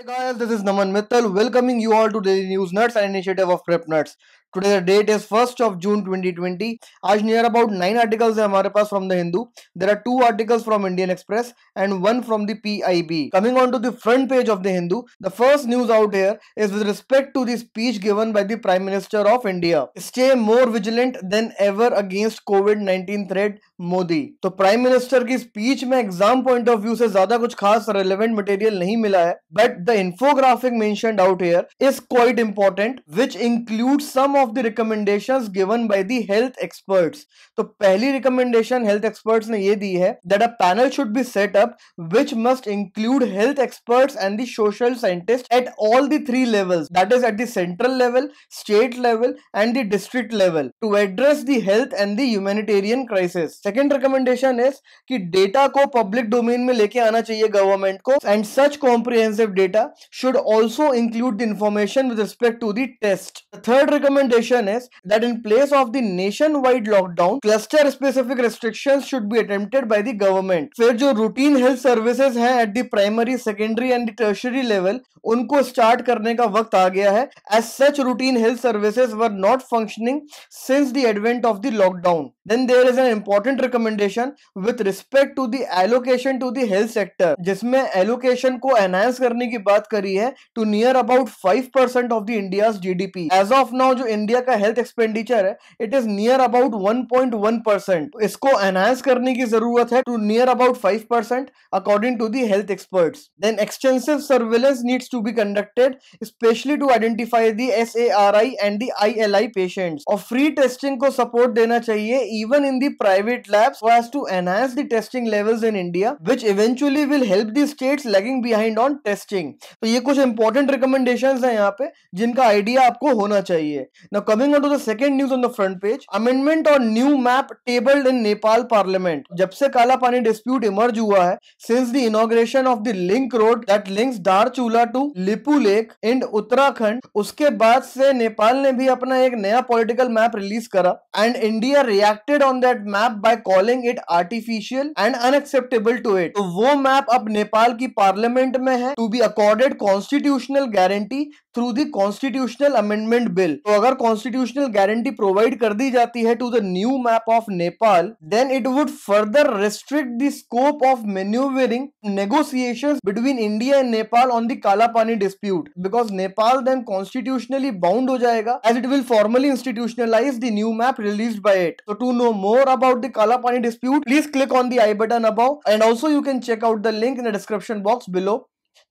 Hey guys, this is Naman Mittal welcoming you all to Daily News Nuts, an initiative of Prep Nuts. Today the date is first of June 2020 आज near about nine articles है हमारे पास from the Hindu there are two articles from Indian express and one from the PIB coming on to the front page of the Hindu the first news out here is with respect to the speech given by the prime minister of India stay more vigilant than ever against COVID nineteen thread Modi तो prime minister की speech में exam point of view से ज्यादा कुछ खास relevant material नहीं मिला है but the infographic mentioned out here is quite important which include some of the recommendations given by the health experts तो पहली रिकमेंडेशन हेल्थ एक्सपर्ट्स ने ये दी है that a panel should be set up which must include health experts and the social scientist at all the three levels that is at the central level state level and the district level to address the health and the humanitarian crisis second recommendation is कि data को public domain में लेके आना चाहिए government को and such comprehensive data should also include the information with respect to the test third recommend recommendation is that in place of the nationwide lockdown, cluster specific restrictions should be attempted by the government. फिर जो routine health services हैं the primary, secondary and the tertiary level, उनको start करने का वक्त आ गया है as such routine health services were not functioning since the advent of the lockdown. then there is an important recommendation with respect to the allocation to the health sector जिसमें allocation को enhance करने की बात करी है to near about 5% of the India's GDP as of now जो India का health expenditure है it is near about 1.1% इसको enhance करने की जरूरत है to near about 5% according to the health experts then extensive surveillance needs to be conducted especially to identify the SARI and the ILI patients और free testing को support देना चाहिए even in the private labs so as to enhance the testing levels in India, which eventually will help the states lagging behind on testing. तो ये कुछ important recommendation है यहाँ पे जिनका आइडिया आपको होना चाहिए Now coming on to the second news on the front page, amendment on new map tabled in Nepal Parliament. जब से काला पानी dispute emerge हुआ है, since the inauguration of the link road that links Darchula to Lipu Lake in Uttarakhand, उसके बाद से नेपाल ने भी अपना एक नया political map release करा and India react acted on that map by calling it artificial and unacceptable to it तो वो मैप अब नेपाल की पार्लियामेंट में है to be accorded constitutional guarantee through the constitutional amendment bill तो अगर कॉन्स्टिट्यूशनल गारंटी प्रोवाइड कर दी जाती है to the new map of Nepal then it would further restrict the scope of manoeuvring negotiation between India and Nepal on the Kala Pani dispute because Nepal then constitutionally bound हो जाएगा as it will formally institutionalise the new map release by it so to know more about the Kala Pani dispute please click on the I button above and also you can check out the link in the description box below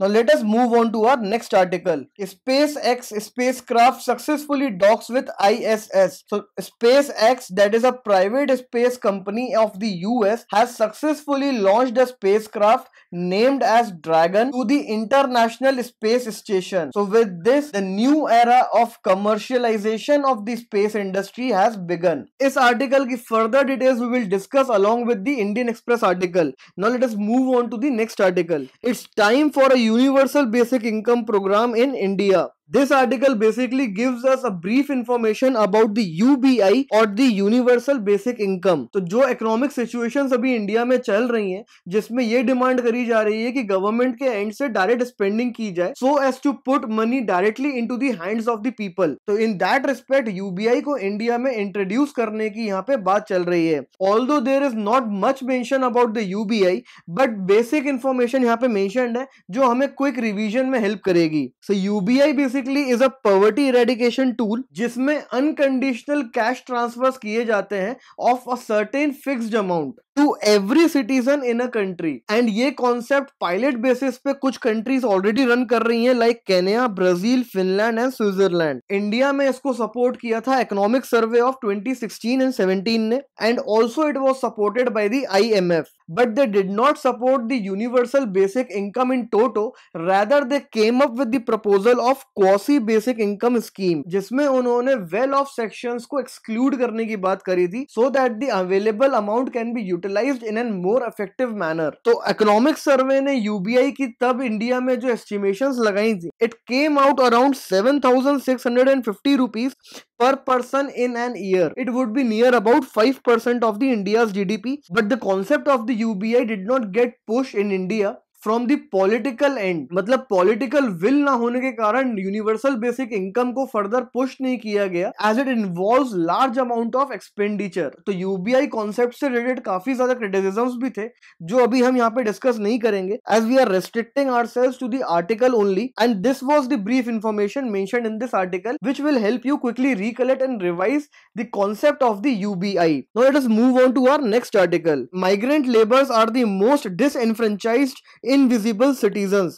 Now let us move on to our next article. SpaceX spacecraft successfully docks with ISS. So SpaceX that is a private space company of the US has successfully launched a spacecraft named as Dragon to the International Space Station. So with this the new era of commercialization of the space industry has begun. This article की further details we will discuss along with the Indian Express article. Now let us move on to the next article. It's time for a universal basic income programme in India This article basically gives us a brief information about the UBI और the Universal Basic Income. तो जो economic situations अभी India में चल रही हैं, जिसमें ये demand करी जा रही है कि government के end से direct spending की जाए, so as to put money directly into the hands of the people. तो in that respect UBI को इंडिया में introduce करने की यहाँ पे बात चल रही है. Although there is not much mention about the UBI, but basic information यहाँ पे mentioned है, जो हमें quick revision में help करेगी. So UBI basically basically is a poverty eradication tool जिसमें अनकंडीशनल कैश ट्रांसफर्स किए जाते हैं of a certain fixed amount to every citizen in a country and ये कॉन्सेप्ट पायलट बेसिस पे कुछ कंट्रीज ऑलरेडी रन कर रही हैं like Kenya Brazil Finland and Switzerland India में इसको सपोर्ट किया था इकोनॉमिक सर्वे ऑफ 2016 एंड 17 ने and also it was supported by the I but they did not support the universal basic income in toto rather they came up with the proposal of quasi basic income scheme जिसमें उन्होंने well off sections को exclude करने की बात करी थी so that the available amount can be utilised in an more effective manner तो economic survey ने यूबीआई की तब इंडिया में जो एस्टिमेशंस लगाई थी it came out around 7650 rupees per person in an year it would be near about 5% of the india's gdp but the concept of the UBI did not get push in India from the political and मतलब political will ना होने के कारण universal basic income को further push नहीं किया गया as it involve large amount of expenditure तो यूबीआई कॉन्सेप्ट से रिलेटेड काफी ज्यादा क्रिटिसिजम्स भी थे जो अभी हम यहाँ पे डिस्कस नहीं करेंगे as we are restricting ourselves to the article only and this was the brief information mention in this article which will help you quickly recollect and revise the concept of the I now let us move on to our next article migrant labours are the most dis invisible citizen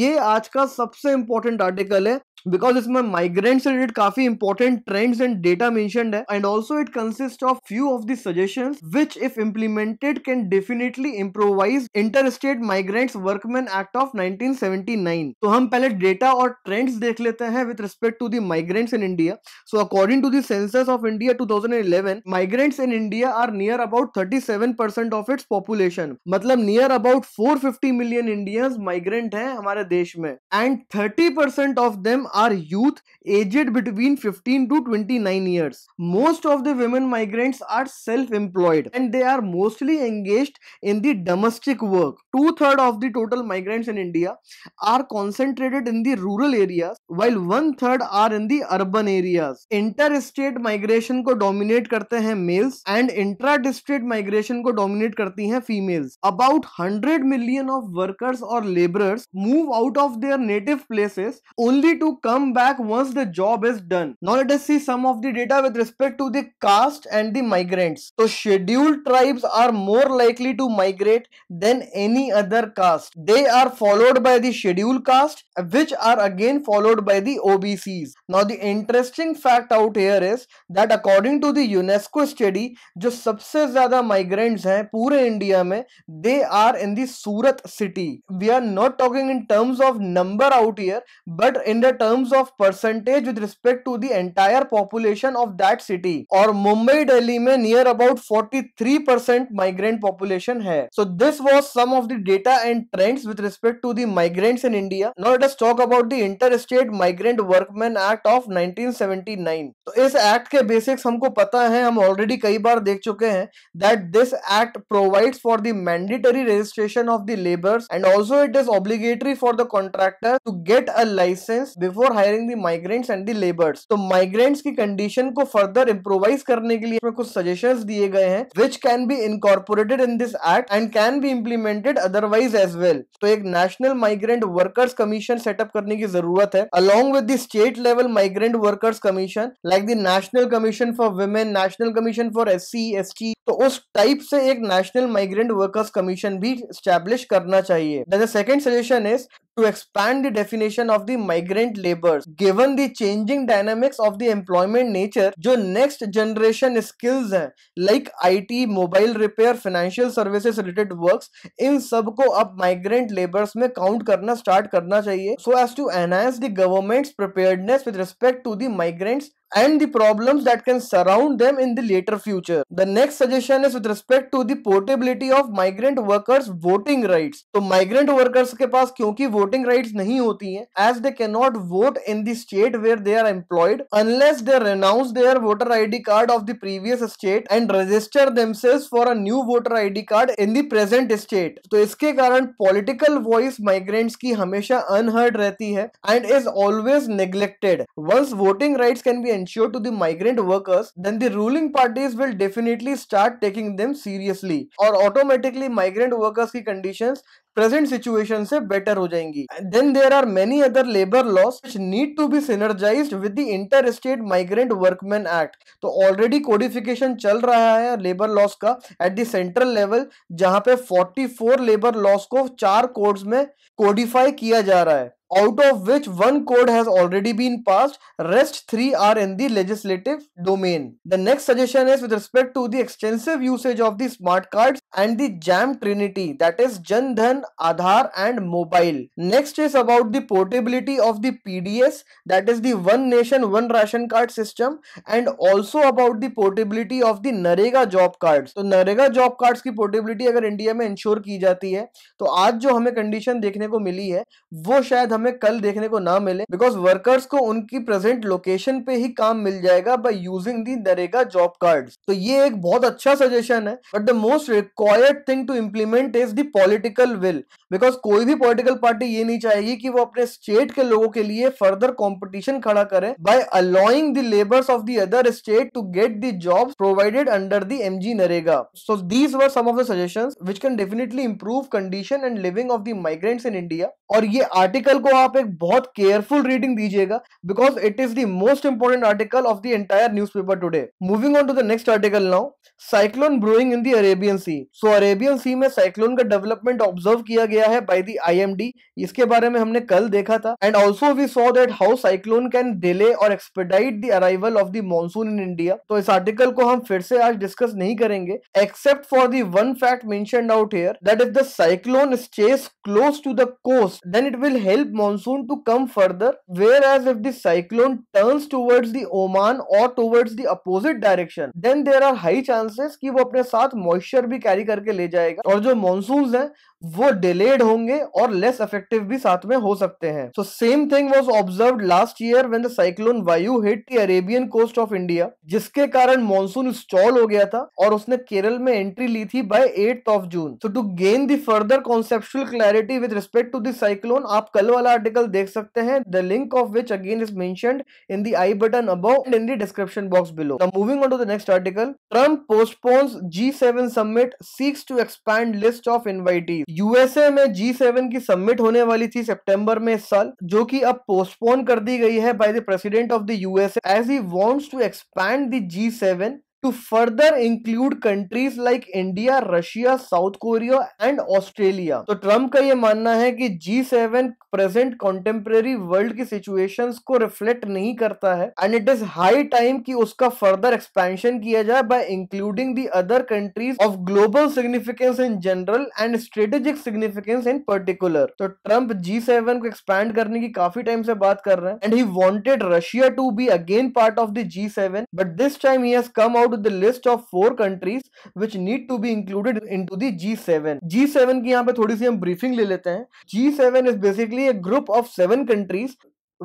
ये आज का सबसे important आर्टिकल है because इसमें migrant से related काफी important trends and data mention है and also it consist of few of the suggestion which if implemented can definitely improvise inter state migrants workman act of nineteen seventy nine तो हम पहले data और trends देख लेते हैं with respect to the migrants in India so according to census of India two thousand eleven migrants in India are near about thirty seven percent of its population मतलब near about four fifty million Indians migrant है हमारे देश में and thirty percent of them are youth aged between 15 to 29 years. Most of the women migrants are self-employed and they are mostly engaged in the domestic work. Two-thirds of the total migrants in India are concentrated in the rural areas while one-third are in the urban areas. Interstate migration को dominate करते हैं males and intra-district migration को dominate करती हैं females. About 100 million of workers or laborers move out of their native places only to come back once the job is done. Now let us see some of the data with respect to the caste and the migrants. So scheduled tribes are more likely to migrate than any other caste. They are followed by the scheduled caste which are again followed by the OBCs. Now the interesting fact out here is that according to the UNESCO study जो सबसे ज़्यादा migrants हैं पूरे India में they are in the Surat city. We are not talking in terms of number out here but in the terms terms of percentage with respect to the entire population of that city और मुंबई डेली में near about 43 percent migrant population है so this was some of the data and trends with respect to the migrants in India now let us talk about the inter state migrant workman act of 1979 तो इस act के basics हमको पता है हम already कई बार देख चुके हैं that this act provides for the mandatory registration of the labours and also it is obligatory for the contractor to get a licence before before hiring the migrants and the labours तो migrants की condition को further improvise करने के लिए इसमें कुछ suggestion दिए गए हैं which can be incorporated in this act and can be implemented otherwise as well तो एक national migrant workers commission setup करने की जरूरत है along with state level migrant workers commission like the national commission for women national commission for S C S T तो उस type से एक नेशनल माइग्रेंट वर्कर्स कमीशन भी स्टैब्लिश करना चाहिए second suggestion is to expand the definition of the migrant laborers given the changing dynamics of the employment nature jo next generation skills hain like IT, mobile repair, financial services related works in sab ko ab migrant laborers mein count karna start karna chahiye so as to enhance the government's preparedness with respect to the migrants and the problems that can surround them in the later future. The next suggestion is with respect to the portability of migrant workers voting rights. So migrant workers ke paas kyunki voting rights nahi hoti हैं, as they cannot vote in the state where they are employed unless they renounce their voter ID card of the previous state and register themselves for a new voter ID card in the present state. So iske karan political voice migrants ki hamesha unheard rehti hai and is always neglected. Once voting rights can be ensure to the migrant workers, then the ruling parties will definitely start taking them seriously or automatically migrant workers ki conditions present situation से better हो जाएंगी then there are many other labour laws which need to be synergise with the inter state migrant workman act तो already codification चल रहा है labour laws का at the central level जहां पे 44 लेबर लॉस को चार कोड्स में कोडिफाई किया जा रहा है out of which one code has already been passed, rest three are in the legislative domain. The next suggestion is with respect to the extensive usage of the smart cards and the JAM trinity that is Jan Dhan, Aadhaar and Mobile. Next is about the portability of the PDS that is the One Nation One Ration Card system and also about the portability of the NREGA job cards तो NREGA job cards की portability अगर India में ensure की जाती है तो आज जो हमें कंडीशन देखने को मिली है वो शायद हम हमें कल देखने को ना मिले बिकॉज वर्कर्स को उनकी प्रेजेंट लोकेशन पे ही काम मिल जाएगा by using the NREGA job card तो ये एक बहुत अच्छा सजेशन है but the most required thing to implement is the political will because कोई भी पॉलिटिकल पार्टी ये नहीं चाहेगी कि वो अपने स्टेट के लोगों के लिए फर्दर कॉम्पिटिशन खड़ा करे by allowing the labours of the other state to get the job provided under the M G NREGA so these were some of the suggestion which can definitely improve condition and living of the migrants in India और ये article को को तो आप एक बहुत careful reading दीजिएगा because it is the most important article of the entire news paper today moving on to the next article now cyclone brewing in the Arabian sea so Arabian sea में cyclone का development observe किया गया है by the IMD इसके बारे में हमने कल देखा था and also we saw that how cyclone can delay or expedite the arrival of the monsoon in India तो इस आर्टिकल को हम फिर से आज डिस्कस नहीं करेंगे except for the one fact mention out here that if the cyclone stage close to the coast then it will help monsoon to come further where as if the cyclone turns towards the Oman or towards the opposite direction then there are high chance chances कि वो अपने साथ moisture भी carry करके ले जाएगा और जो मानसून है वो डिलेड होंगे और लेस इफेक्टिव भी साथ में हो सकते हैं so same thing was observe last year when the cyclone Vayu hit the Arabian coast of India जिसके कारण मॉनसून स्टॉल हो गया था और उसने केरल में एंट्री ली थी by eight of June so to gain the further conceptual clarity with respect to this cyclone आप कल वाला आर्टिकल देख सकते हैं the link of which again is mention in the I button अब and in the description box below moving on to the next article Trump postpones seven summit seeks to expand list of invitees USA में G seven की submit होने वाली थी सितंबर में इस साल जो कि अब पोस्टपोन कर दी गई है by the president of the USA as he wants to expand the G seven to further include countries like India Russia South Korea and Australia तो ट्रम्प का ये मानना है कि G7 प्रेजेंट कॉन्टेम्प्रेरी वर्ल्ड की सिचुएशन को reflect नहीं करता है and it is high time की उसका फर्दर एक्सपेंशन किया जाए by including the other countries of global significance in general and strategic significance in particular तो ट्रम्प जी सेवन को एक्सपैंड करने की काफी टाइम से बात कर रहे हैं and he wanted Russia to be again part of the G seven but this time he has come out out the list of four countries which need to be included in to the G seven G seven की यहाँ पे थोड़ी सी हम briefing ले लेते हैं G seven is basically a group of seven countries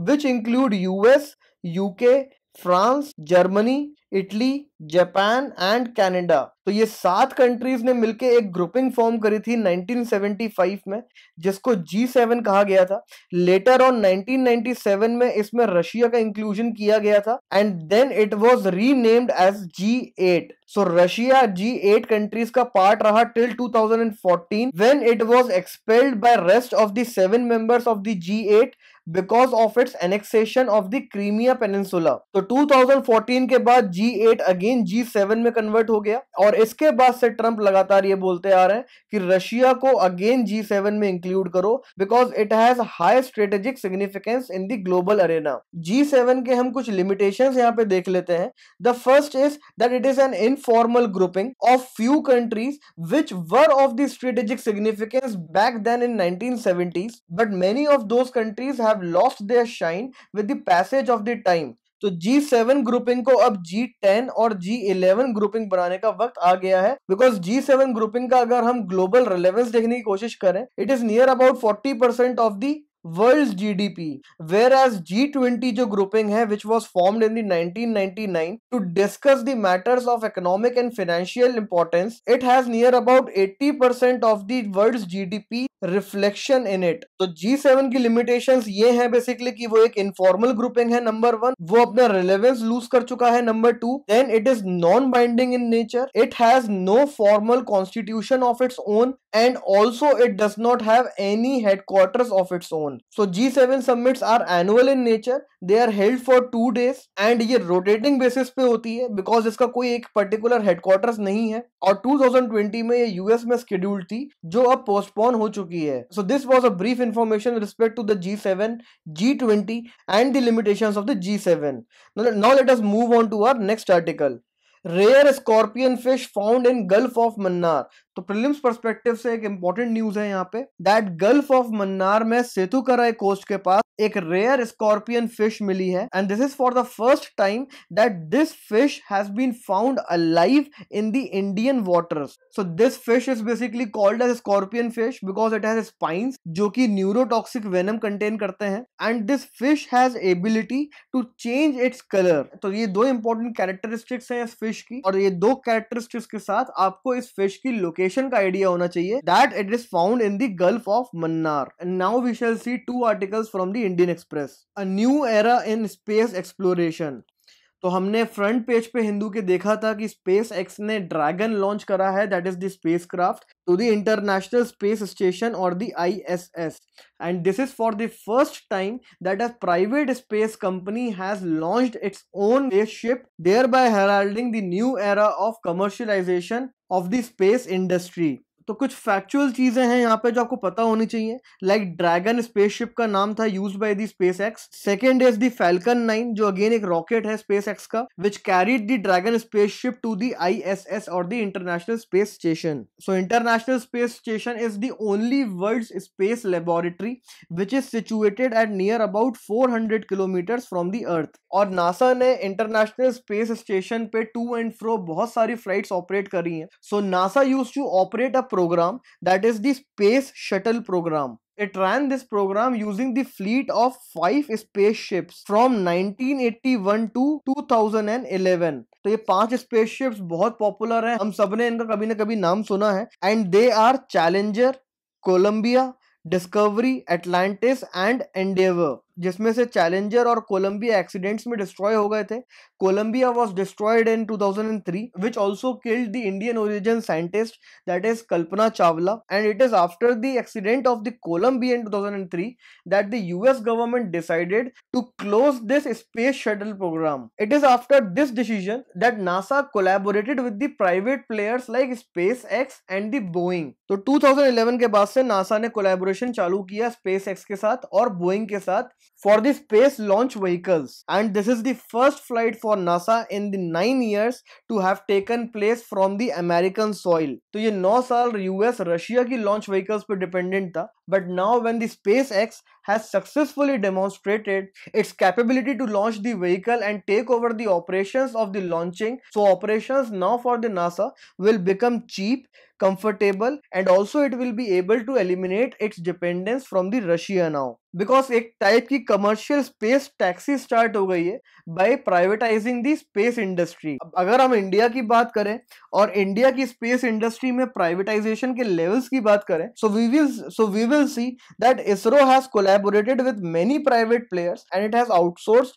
which include US UK France Germany Italy Japan and Canada तो ये सात कंट्रीज ने मिलकर एक ग्रुपिंग फॉर्म करी थी 1975 में जिसको जी सेवन कहा गया था लेटर ऑन 1997 में इसमें रशिया का इंक्लूजन किया गया था and then it was renamed as G eight so Russia G eight countries का पार्ट रहा till 2014 when it was expelled by rest of the seven members of the G eight because of its annexation of the Crimea peninsula तो 2014 के बाद G8 again G7 में convert हो गया और इसके बाद से ट्रंप लगातार ये बोलते आ रहे हैं कि रशिया को अगेन G7 में इंक्लूड करो because it has high strategic significance in the global arena G7 के हम कुछ लिमिटेशन यहाँ पे देख लेते हैं the first is that it is an informal grouping of few countries which were of the strategic significance back then in 1970s but many of those countries have have lost their shine with the passage of the time तो G7 grouping को अब G10 और G11 grouping बनाने का वक्त आ गया है because G7 grouping का अगर हम ग्लोबल रिलेवेंस देखने की कोशिश करें it is near about 40 percent of the world G D P where as G twenty जो ग्रुपिंग है which was form in the nine to discuss the matters of economic and financial importance it has near about eighty percent of the world P reflection in it तो G seven की limitation ये है basically की वो एक informal grouping है number one वो अपना रिलेवेंस लूज कर चुका है number two then it is non binding in nature it has no formal constitution of its own and also it does not have any headquarter of its own month. So G7 summits are annual in nature. They are held for two days and ये rotating basis पे होती है because इसका कोई एक particular headquarters नहीं है और 2020 में ये US में scheduled थी जो अब postpone हो चुकी है. So this was a brief information with respect to the G7, G20 and the limitations of the G7. Now, now let us move on to our next article. Rare scorpion fish found in gulf of Mannar तो prelims perspective से एक important news है यहाँ पे that gulf of Mannar में सेतुकराय coast के पास एक rare scorpion fish मिली है and this is for the first time that this fish has been found alive in the Indian waters so this fish is basically called as scorpion fish because it has spines जो कि neurotoxic venom contain करते हैं and this fish has ability to change its colour तो ये दो important characteristics हैं इस fish fish की और ये दो कैरेक्टरिस्टिक्स के साथ आपको इस फिश की लोकेशन का आइडिया होना चाहिए that it is found in the gulf of Mannar and now we shall see two articles from the Indian Express a new era in space exploration तो हमने फ्रंट पेज पे हिंदू के देखा था कि स्पेस एक्स ने ड्रैगन लॉन्च करा है that is the spacecraft to the international space station or the ISS S S and this is for the first time that a private space company has launched its own ship thereby heralding the new era of commercialisation of the space industry तो कुछ factual चीज़ें हैं यहाँ पे जो आपको पता होनी चाहिए लाइक ड्रैगन स्पेसशिप का नाम था use by the SpaceX second is the Falcon nine जो अगेन एक रॉकेट है स्पेस एक्स का which carried the Dragon spaceship to the I S S or the international space station so international space station is the only world space laboratory which is situated at near about four hundred kilometre from the earth और NASA ने international space station पे to and fro बहुत सारी flight operate करी है so NASA use to operate a program that is the Space Shuttle program. It ran this program using the fleet of five spaceships from 1981 to 2011. तो ये पांच spaceships बहुत popular हैं हम सब ने इनका कभी ना कभी नाम सुना है and they are challenger columbia discovery atlantis and endeavor जिसमें से चैलेंजर और कोलंबिया एक्सीडेंट्स में डिस्ट्रॉय हो गए थे Columbia was destroyed in 2003 which also killed the Indian origin scientist that is Kalpana Chawla and it is after the accident of the Columbia in 2003 that the US government decided to close this space shuttle programme it is after this decision that NASA collaborated with the private players like SpaceX and the Boeing तो 2011 के बाद से NASA ने collaboration चालू किया space x के साथ और बोइंग के साथ for the space launch vehicles and this is the first flight for NASA in the 9 years to have taken place from the American soil. So, ये 9 US Russia Russia launch vehicles vehicles पे dependent था but now when the has successfully demonstrated its capability to launch the vehicle and take over the operations of the launching. So operations now for the NASA will become cheap, comfortable and also it will be able to eliminate its dependence from the Russia now. Because a type की commercial space taxi start हो गई है by privatizing the space industry. अगर हम India की बात करें और India की space industry में privatization के levels की बात करें so we will so we will see that ISRO has collab collaborated with many private players and it has outsourced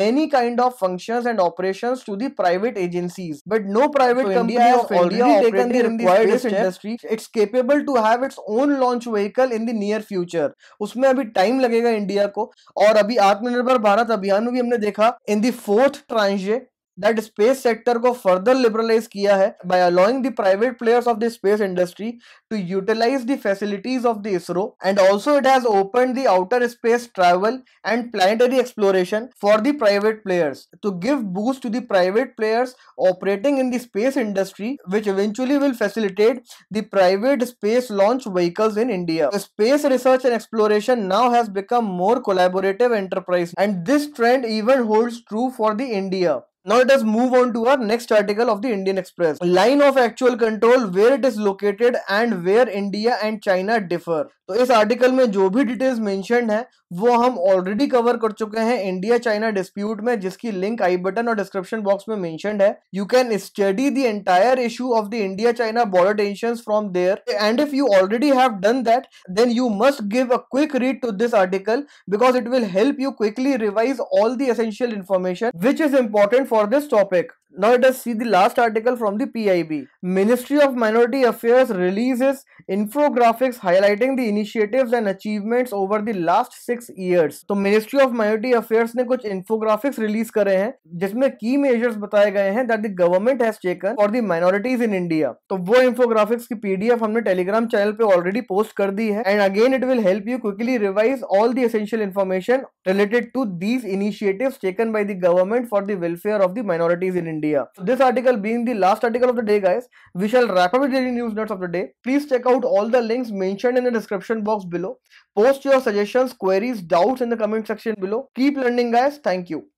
many kind of functions and operations to the private agencies. But no private so company has already taken the required in space industry. It's capable to have its own launch vehicle in the near future. उसमें अभी time लगेगा India को और अभी आत्मनिर्भर भारत अभियान में भी हमने देखा in the fourth tranche that space sector को further liberalize किया hai by allowing the private players of the space industry to utilize the facilities of the ISRO and also it has opened the outer space travel and planetary exploration for the private players to give boost to the private players operating in the space industry which eventually will facilitate the private space launch vehicles in India. The space research and exploration now has become more collaborative enterprise and this trend even holds true for the India. Now let us move on to our next article of the Indian Express. Line of actual control where it is located and where India and China differ. तो इस article में जो भी details mention है वो हम already cover कर चुके हैं इंडिया चाइना डिस्प्यूट में जिसकी लिंक आई बटन और डिस्क्रिप्शन बॉक्स में मेंशन है you can study the entire issue of the India China border tension from there and if you already have done that then you must give a quick read to this article because it will help you quickly revise all the essential information which is important for this topic. Now let us see the last article from the PIB. Ministry of Minority Affairs releases infographics highlighting the initiatives and achievements over the last six years. तो Ministry of Minority Affairs ने कुछ infographics release करे हैं जिसमें key measures बताए गए हैं that the government has taken for the minorities in India. तो वो infographics की PDF हमने Telegram channel पे already post कर दी है and again it will help you quickly revise all the essential information related to these initiatives taken by the government for the welfare of the minorities in India. So this article being the last article of the day guys, we shall wrap up the daily news notes of the day. Please check out all the links mentioned in the description box below. Post your suggestions, queries, doubts in the comment section below. Keep learning guys. Thank you.